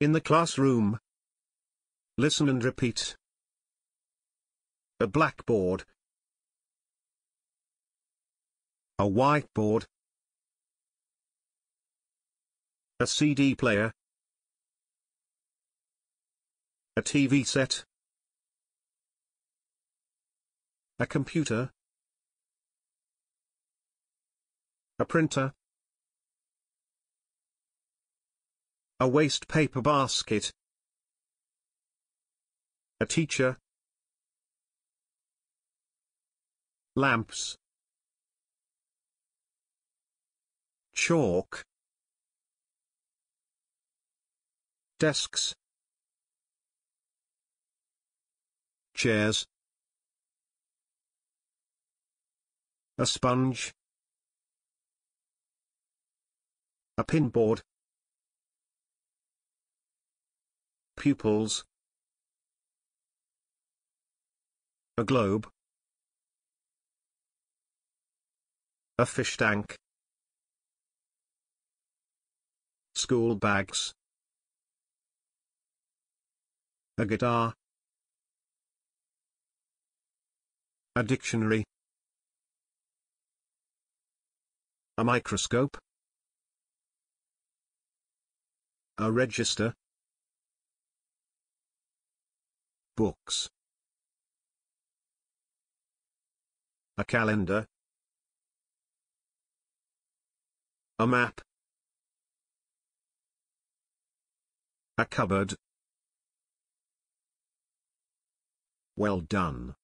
In the classroom. Listen and repeat. A blackboard. A whiteboard. A CD player. A TV set. A computer. A printer. A waste paper basket. A teacher. Lamps. Chalk. Desks. Chairs. A sponge. A pinboard. pupils. A globe. A fish tank. School bags. A guitar. A dictionary. A microscope. A register. Books. A calendar. A map. A cupboard. Well done.